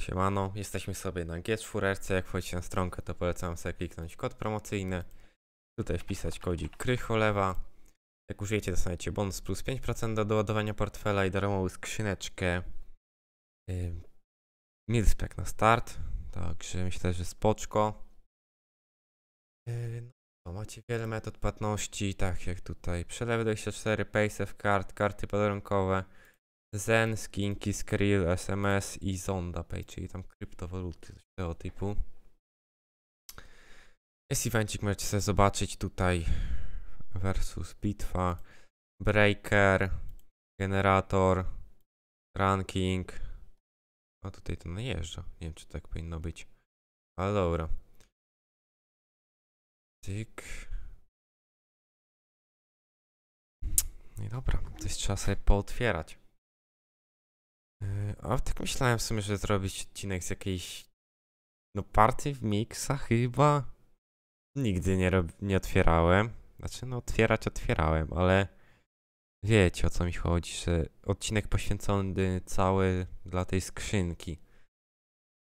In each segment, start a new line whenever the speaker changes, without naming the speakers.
Siemano, jesteśmy sobie na G4, jak wchodzicie na stronkę to polecam sobie kliknąć kod promocyjny, tutaj wpisać kodzik Krycholewa, jak użyjecie dostaniecie bonus plus 5% do doładowania portfela i darmową skrzyneczkę yy, Milspec na start, także myślę, że spoczko. Yy, no, macie wiele metod płatności, tak jak tutaj przelewy 24, PaySafe Card, karty podarunkowe, Zen, Skinki, Skrill, SMS i Pay, czyli tam kryptowaluty tego typu. Jest evencik, możecie sobie zobaczyć tutaj versus bitwa, breaker, generator, ranking. A tutaj to najeżdża, nie wiem czy tak powinno być, ale dobra. Tyk. No i dobra, coś trzeba sobie pootwierać. Yy, a tak myślałem w sumie, że zrobić odcinek z jakiejś no party w Mixa chyba. Nigdy nie, rob, nie otwierałem. Znaczy no otwierać otwierałem, ale wiecie o co mi chodzi, że odcinek poświęcony cały dla tej skrzynki.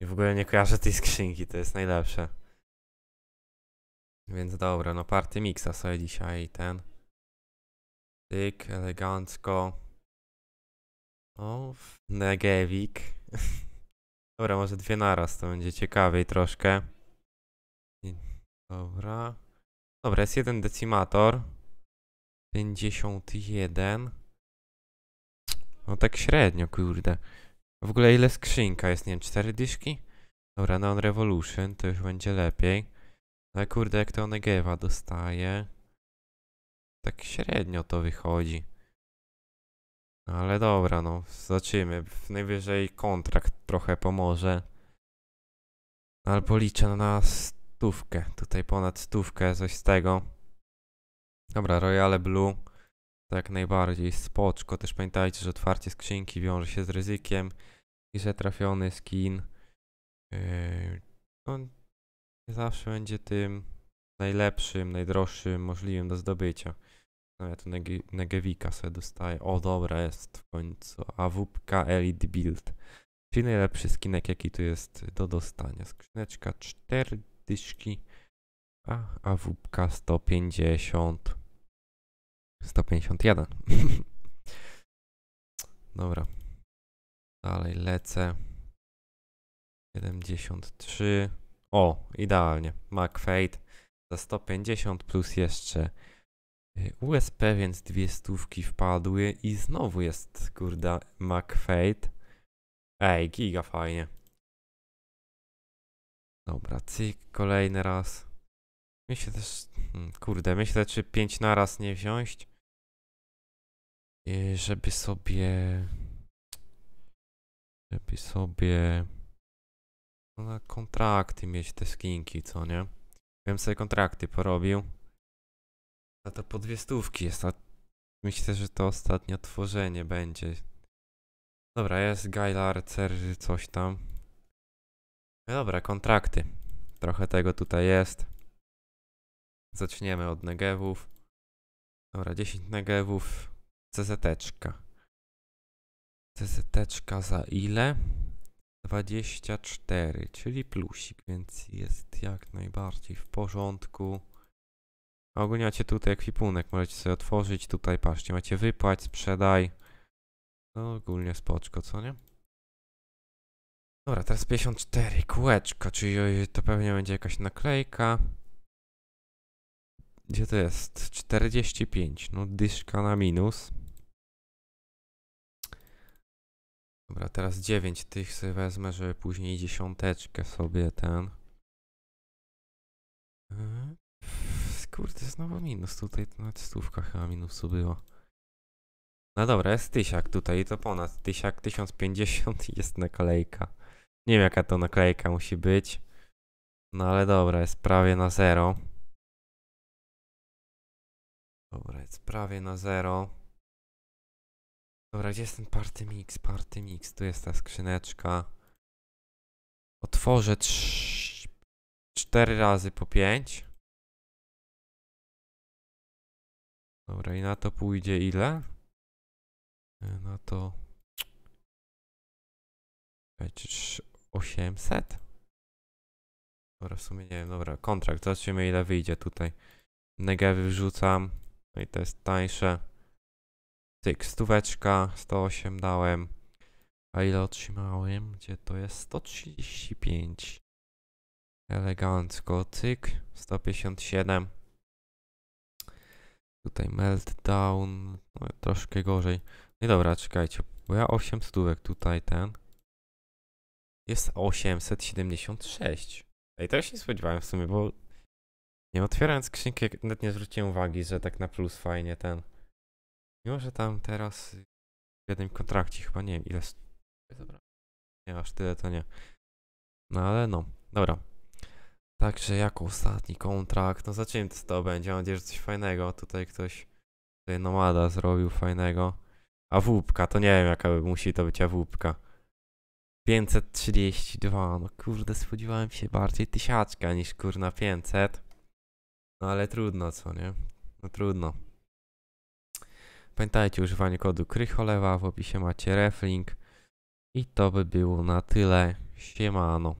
I w ogóle nie kojarzę tej skrzynki, to jest najlepsze. Więc dobra, no party mixa sobie dzisiaj ten. Tyk, elegancko. O, Negewik. Dobra, może dwie naraz, to będzie ciekawiej troszkę. Dobra. Dobra, jest jeden decimator. 51. No tak średnio, kurde. W ogóle ile skrzynka jest? Nie wiem, cztery dyszki? Dobra, Neon Revolution, to już będzie lepiej. No, kurde, jak to onegewa dostaje. Tak średnio to wychodzi. Ale dobra, no, zobaczymy. Najwyżej kontrakt trochę pomoże. Albo liczę na stówkę. Tutaj ponad stówkę, coś z tego. Dobra, Royale Blue. tak jak najbardziej spoczko. Też pamiętajcie, że otwarcie skrzynki wiąże się z ryzykiem. I że trafiony skin. Yy, nie no, zawsze będzie tym najlepszym, najdroższym możliwym do zdobycia. No, ja to nege, Negewika sobie dostaję. O dobra, jest w końcu. AWPK Elite Build. Czyli najlepszy skinek jaki tu jest do dostania. Skrzyneczka 4 dyszki. A AWPK 150. 151. dobra. Dalej lecę. 73. O, idealnie. McFate za 150 plus jeszcze Y, USP, więc dwie stówki wpadły i znowu jest, kurda, McFade. Ej, giga fajnie. Dobra, cyk, kolejny raz. Myślę też, hmm, kurde, myślę, czy pięć na raz nie wziąć, y, żeby sobie, żeby sobie no, na kontrakty mieć te skinki, co nie? Bym sobie kontrakty porobił. A no to po dwie stówki jest. No. myślę, że to ostatnie tworzenie będzie. Dobra, jest Guy Larcer, coś tam. No dobra, kontrakty. Trochę tego tutaj jest. Zaczniemy od negewów. Dobra, 10 negewów. CZTeczka. CZTeczka za ile? 24, czyli plusik, więc jest jak najbardziej w porządku ogólnie macie tutaj ekwipunek, możecie sobie otworzyć tutaj, patrzcie, macie wypłać, sprzedaj. No ogólnie spoczko, co nie? Dobra, teraz 54, kółeczko, czyli to pewnie będzie jakaś naklejka. Gdzie to jest? 45, no dyszka na minus. Dobra, teraz 9 tych sobie wezmę, żeby później dziesiąteczkę sobie ten... kurde, znowu minus tutaj, nawet stówka chyba minusu było. No dobra, jest tysiak tutaj, to ponad tysiak, 1050 jest naklejka. Nie wiem jaka to naklejka musi być. No ale dobra, jest prawie na zero. Dobra, jest prawie na zero. Dobra, gdzie jest ten party mix? Party mix, tu jest ta skrzyneczka. Otworzę cz... cztery razy po pięć. Dobra, i na to pójdzie ile? E, na to... 800? Dobra, w sumie nie wiem, dobra, kontrakt, zobaczymy ile wyjdzie tutaj. Negewy wrzucam, no i to jest tańsze. Tyk, stóweczka, 108 dałem. A ile otrzymałem? Gdzie to jest? 135. Elegancko, cyk, 157. Tutaj meltdown, no, troszkę gorzej. No i dobra, czekajcie, bo ja 8 stówek tutaj ten. Jest 876. Ej, to się nie spodziewałem w sumie, bo nie otwierając skrzynki, nawet nie zwróciłem uwagi, że tak na plus fajnie ten. Mimo, że tam teraz w jednym kontrakcie chyba nie wiem ile. Dobra. Nie, aż tyle to nie. No ale no. Dobra, Także jako ostatni kontrakt, no zobaczymy co to będzie, mam nadzieję, że coś fajnego, tutaj ktoś, tutaj Nomada zrobił fajnego. A włópka, to nie wiem jaka musi to być awupka. 532, no kurde spodziewałem się bardziej tysiaczka niż kurna 500. No ale trudno co, nie? No trudno. Pamiętajcie używanie kodu Krycholewa, w opisie macie reflink. I to by było na tyle. Siemano.